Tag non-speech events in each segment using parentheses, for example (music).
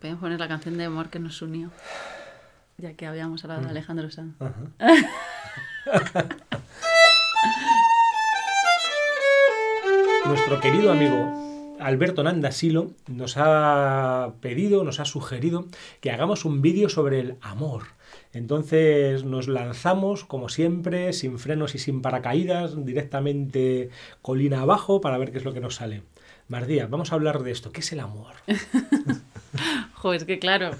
Podemos poner la canción de amor que nos unió, ya que habíamos hablado de mm. Alejandro Sanz. (laughs) Nuestro querido amigo Alberto Nanda Silo nos ha pedido, nos ha sugerido que hagamos un vídeo sobre el amor. Entonces nos lanzamos, como siempre, sin frenos y sin paracaídas, directamente colina abajo para ver qué es lo que nos sale. Mardía, vamos a hablar de esto. ¿Qué es el amor? (laughs) es que claro,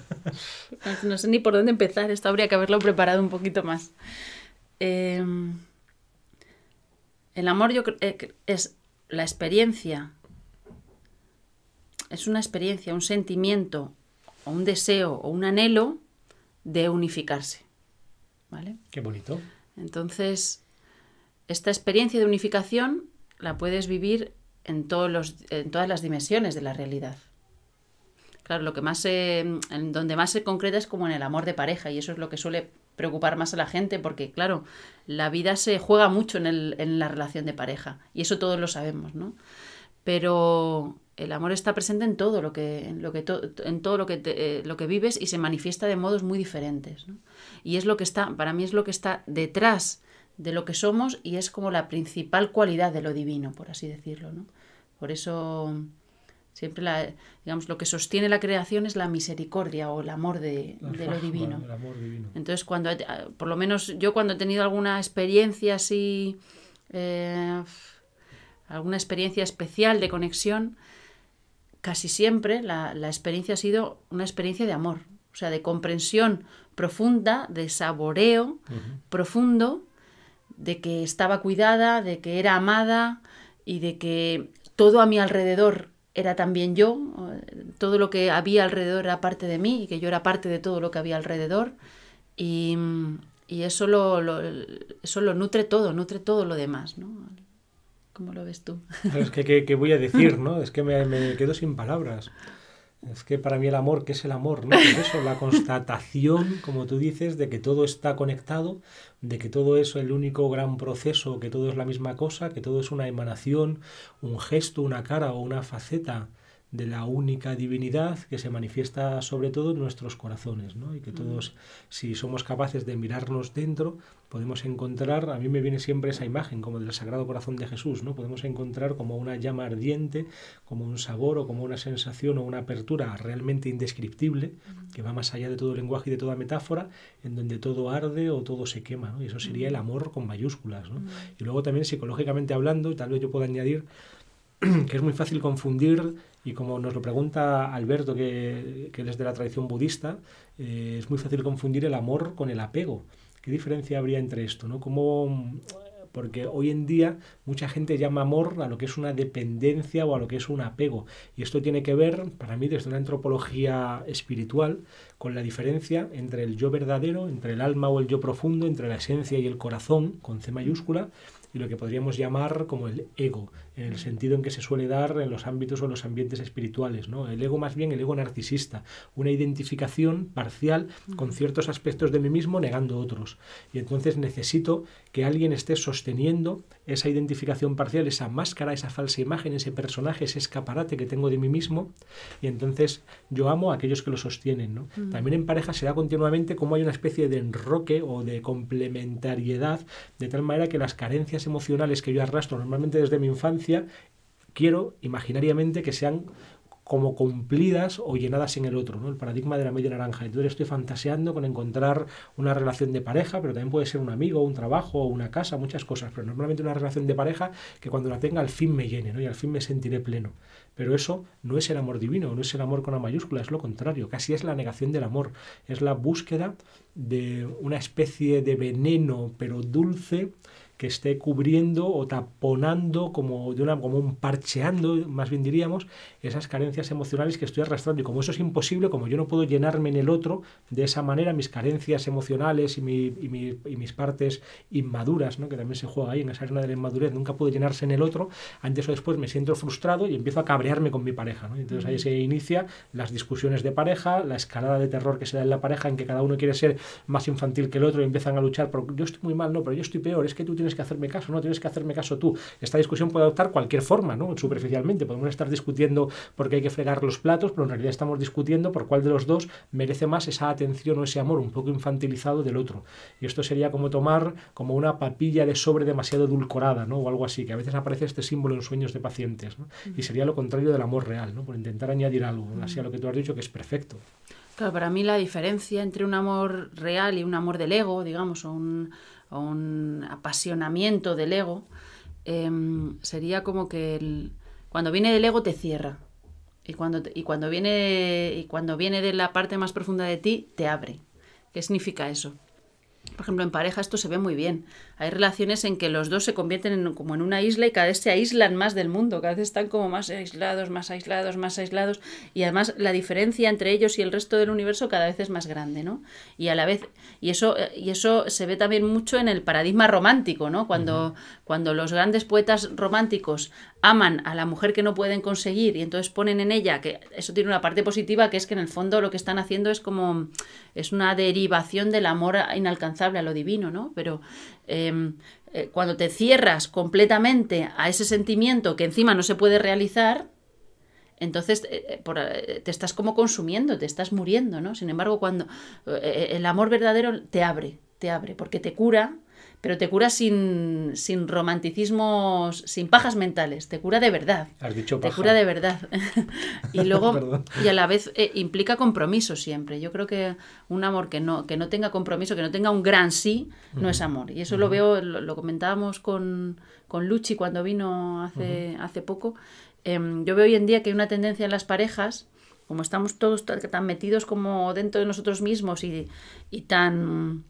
no sé ni por dónde empezar, esto habría que haberlo preparado un poquito más. Em, el amor yo eh, es la experiencia, es una experiencia, un sentimiento, o un deseo, o un anhelo de unificarse. ¿Vale? Qué bonito. Entonces, esta experiencia de unificación la puedes vivir en, todos los, en todas las dimensiones de la realidad. Claro, lo que más se, donde más se concreta es como en el amor de pareja y eso es lo que suele preocupar más a la gente porque, claro, la vida se juega mucho en, la relación de pareja y eso todos lo sabemos, ¿no? Pero el amor está presente en todo lo que, lo que en todo lo que, eh, lo que vives y se manifiesta de modos muy diferentes. ¿no? Y es lo que está, para mí es lo que está detrás de lo que somos y es como la principal cualidad de lo divino, por así decirlo. ¿no? Por eso Siempre la, digamos, lo que sostiene la creación es la misericordia o el amor de, lo divino. Entonces, cuando, eh, por lo menos yo cuando he tenido alguna experiencia así, eh, alguna experiencia especial de conexión, casi siempre la, experiencia ha sido una experiencia de amor, o sea, de comprensión profunda, de saboreo profundo, de que estaba cuidada, de que era amada y de que todo a mi alrededor era también yo, eh, todo lo que había alrededor era parte de mí y que yo era parte de todo lo que había alrededor y, y eso, lo, lo, eso nutre todo, nutre todo lo demás, ¿no? ¿Cómo lo ves tú? Es que, ¿qué, voy a decir, no? Es que me, me quedo sin palabras. Es que para mí el amor, ¿qué es el amor? No? Es pues eso, la constatación, como tú dices, de que todo está conectado, de que todo es el único gran proceso, que todo es la misma cosa, que todo es una emanación, un gesto, una cara o una faceta de la única divinidad que se manifiesta sobre todo en nuestros corazones, ¿no? Y que mm. todos, si somos capaces de mirarnos dentro, podemos encontrar, a mí me viene siempre esa imagen como del Sagrado Corazón de Jesús, ¿no? Podemos encontrar como una llama ardiente, como un sabor o como una sensación o una apertura realmente indescriptible, mm. que va más allá de todo lenguaje y de toda metáfora, en donde todo arde o todo se quema, Y eso sería mm. el amor con mayúsculas, Y luego también psicológicamente hablando, tal vez yo pueda añadir (clears throat) que es muy fácil confundir y como nos lo pregunta Alberto, que, es de la tradición budista, eh, es muy fácil confundir el amor con el apego. ¿Qué diferencia habría entre esto? ¿no? porque hoy en día mucha gente llama amor a lo que es una dependencia o a lo que es un apego. Y esto tiene que ver, para mí, desde una antropología espiritual, con la diferencia entre el yo verdadero, entre el alma o el yo profundo, entre la esencia y el corazón, con C mayúscula, y lo que podríamos llamar como el ego, en el sentido en que se suele dar en los ámbitos o los ambientes espirituales, ¿no? El ego más bien el ego narcisista, una identificación parcial con mm. ciertos aspectos de mí mismo negando otros. Y entonces necesito que alguien esté sosteniendo esa identificación parcial, esa máscara, esa falsa imagen, ese personaje, ese escaparate que tengo de mí mismo, y entonces yo amo a aquellos que lo sostienen, ¿no? Mm. También en pareja se da continuamente como hay una especie de enroque o de complementariedad, de tal manera que las carencias emocionales que yo arrastro normalmente desde mi infancia, quiero imaginariamente que sean como cumplidas o llenadas en el otro, ¿no? el paradigma de la media naranja. Entonces estoy fantaseando con encontrar una relación de pareja, pero también puede ser un amigo, un trabajo, una casa, muchas cosas, pero normalmente una relación de pareja que cuando la tenga al fin me llene ¿no? y al fin me sentiré pleno. Pero eso no es el amor divino, no es el amor con la mayúscula, es lo contrario, casi es la negación del amor, es la búsqueda de una especie de veneno, pero dulce, que esté cubriendo o taponando, como, de una, como un parcheando, más bien diríamos, esas carencias emocionales que estoy arrastrando. Y como eso es imposible, como yo no puedo llenarme en el otro, de esa manera mis carencias emocionales y, mis partes inmaduras, ¿no? que también se juega ahí en esa arena de la inmadurez, nunca puedo llenarse en el otro, antes o después me siento frustrado y empiezo a cabrearme con mi pareja. Entonces ahí se inicia las discusiones de pareja, la escalada de terror que se da en la pareja, en que cada uno quiere ser más infantil que el otro y empiezan a luchar yo estoy muy mal, no, pero yo estoy peor, es que tú tienes que hacerme caso, no tienes que hacerme caso tú. Esta discusión puede adoptar cualquier forma, ¿no? Superficialmente, podemos estar discutiendo porque hay que fregar los platos, pero en realidad estamos discutiendo por cuál de los dos merece más esa atención o ese amor un poco infantilizado del otro. Y esto sería como tomar como una papilla de sobre demasiado edulcorada, ¿no? O algo así, que a veces aparece este símbolo en sueños de pacientes, Y sería lo contrario del amor real, ¿no? Por intentar añadir algo, así a lo que tú has dicho que es perfecto. Claro, para mí la diferencia entre un amor real y un amor del ego, digamos, o un o un apasionamiento del ego, em, sería como que cuando viene del ego te cierra. Y cuando, y, cuando viene, y cuando viene de la parte más profunda de ti, te abre. ¿Qué significa eso? por ejemplo, en pareja esto se ve muy bien. Hay relaciones en que los dos se convierten en, como en una isla y cada vez se aíslan más del mundo, cada vez están como más aislados, más aislados, más aislados y además la diferencia entre ellos y el resto del universo cada vez es más grande, ¿no? Y a la vez y eso y eso se ve también mucho en el paradigma romántico, ¿no? Cuando cuando los grandes poetas románticos aman a la mujer que no pueden conseguir y entonces ponen en ella que eso tiene una parte positiva que es que en el fondo lo que están haciendo es como es una derivación del amor inalcanzable a lo divino, ¿no? Pero em, eh, cuando te cierras completamente a ese sentimiento que encima no se puede realizar, entonces eh, eh, te estás como consumiendo, te estás muriendo, ¿no? Sin embargo, cuando el amor verdadero te abre, te abre, porque te cura pero te cura sin, romanticismos, sin pajas mentales, te cura de verdad. dicho Te cura de verdad. (laughs) (laughs) y luego, y a la vez eh, implica compromiso siempre. Yo creo que un amor que no, que no tenga compromiso, que no tenga un gran sí, no es amor. Y eso lo veo, lo, comentábamos con, con, Luchi cuando vino hace, hace poco. Em, yo veo hoy en día que hay una tendencia en las parejas como estamos todos tan metidos como dentro de nosotros mismos y, y tan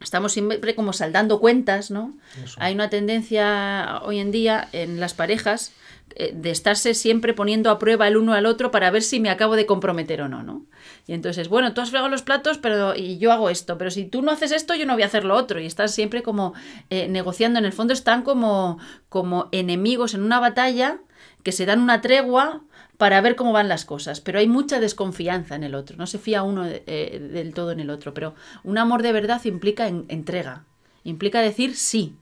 estamos siempre como saldando cuentas, ¿no? Hay una tendencia hoy en día en las parejas eh, de estarse siempre poniendo a prueba el uno al otro para ver si me acabo de comprometer o no, ¿no? Y entonces, bueno, tú has fregado los platos pero, y yo hago esto, pero si tú no haces esto, yo no voy a hacer lo otro. Y están siempre como eh, negociando, en el fondo están como, como enemigos en una batalla que se dan una tregua para ver cómo van las cosas, pero hay mucha desconfianza en el otro, no se fía uno eh, del todo en el otro, pero un amor de verdad implica entrega, implica decir sí.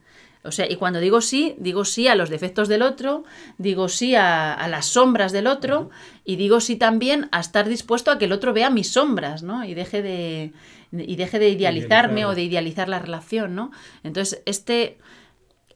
O sea, y cuando digo sí, digo sí a los defectos del otro, digo sí a, las sombras del otro y digo sí también a estar dispuesto a que el otro vea mis sombras, ¿no? Y deje de, y deje de idealizarme o de idealizar la relación, ¿no? Entonces, este,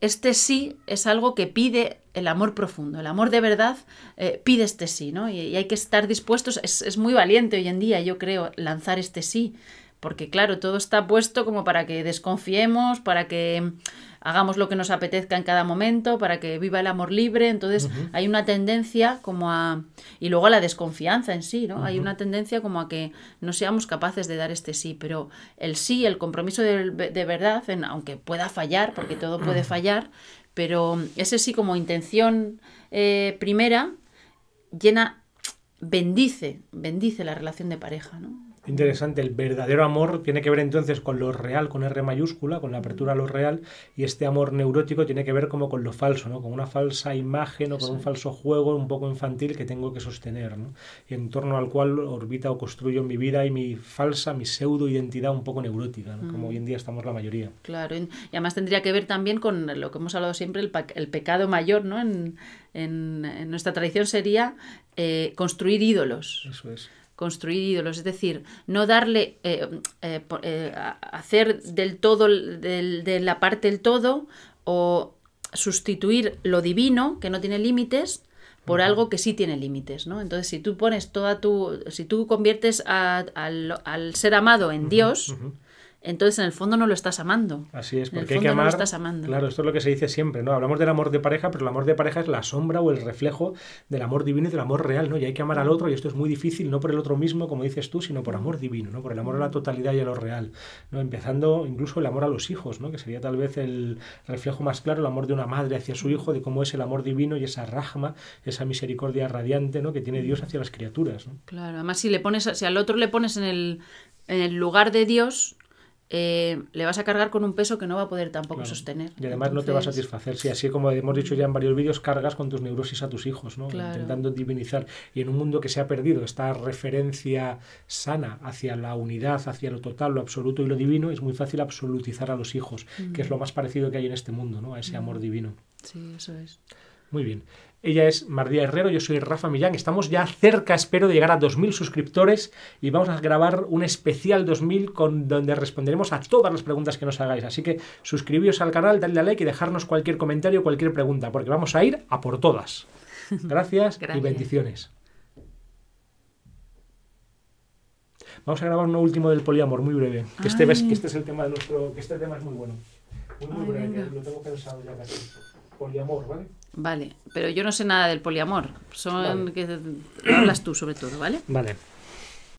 este sí es algo que pide el amor profundo, el amor de verdad eh, pide este sí, ¿no? Y, hay que estar dispuestos, es muy valiente hoy en día, yo creo, lanzar este sí, porque claro, todo está puesto como para que desconfiemos, para que mm, hagamos lo que nos apetezca en cada momento, para que viva el amor libre. Entonces hay una tendencia como a... Y luego a la desconfianza en sí, ¿no? Hay una tendencia como a que no seamos capaces de dar este sí, pero el sí, el compromiso de, verdad, aunque pueda fallar, porque todo puede fallar, pero ese sí como intención eh, primera llena, bendice, bendice la relación de pareja, ¿no? Interesante, el verdadero amor tiene que ver entonces con lo real, con R mayúscula, con la apertura a lo real, y este amor neurótico tiene que ver como con lo falso, ¿no? con una falsa imagen o con un falso juego un poco infantil que tengo que sostener, ¿no? y en torno al cual orbita o construyo mi vida y mi falsa, mi pseudo identidad un poco neurótica, como mm. hoy en día estamos la mayoría. Claro, y además tendría que ver también con lo que hemos hablado siempre, el, pecado mayor ¿no? en, nuestra tradición sería eh, construir ídolos. Eso es construir ídolos, es decir, no darle, eh, eh, eh, hacer del todo, de la parte el todo, o sustituir lo divino, que no tiene límites, por algo que sí tiene límites, ¿no? Entonces, si tú pones toda tu, si tú conviertes al, al, ser amado en Dios, entonces en el fondo no lo estás amando. Así es, porque hay que amar. Claro, esto es lo que se dice siempre, ¿no? Hablamos del amor de pareja, pero el amor de pareja es la sombra o el reflejo del amor divino y del amor real, ¿no? Y hay que amar al otro, y esto es muy difícil, no por el otro mismo, como dices tú, sino por amor divino, ¿no? Por el amor a la totalidad y a lo real, ¿no? Empezando incluso el amor a los hijos, ¿no? Que sería tal vez el reflejo más claro, el amor de una madre hacia su hijo, de cómo es el amor divino y esa rajma, esa misericordia radiante, ¿no? Que tiene Dios hacia las criaturas, Claro, además si le pones, si al otro le pones en el lugar de Dios, eh, le vas a cargar con un peso que no va a poder tampoco sostener. Y además no te va a satisfacer. Si así como hemos dicho ya en varios vídeos, cargas con tus neurosis a tus hijos, ¿no? Intentando divinizar. Y en un mundo que se ha perdido esta referencia sana hacia la unidad, hacia lo total, lo absoluto y lo divino, es muy fácil absolutizar a los hijos, que es lo más parecido que hay en este mundo, A ese amor divino. Sí, eso es. Muy bien. Ella es María Herrero, yo soy Rafa Millán. Estamos ya cerca, espero, de llegar a 2.000 suscriptores y vamos a grabar un especial 2.000 con, donde responderemos a todas las preguntas que nos hagáis. Así que suscribíos al canal, dadle a like y dejarnos cualquier comentario, cualquier pregunta, porque vamos a ir a por todas. (laughs) Gracias, y bendiciones. Vamos a grabar uno último del poliamor, muy breve. este, que este es el tema de nuestro. Que este tema es muy bueno. Muy, breve, lo tengo pensado ya casi. Poliamor, ¿vale? Vale, pero yo no sé nada del poliamor. Son que hablas tú sobre todo, ¿vale? Vale.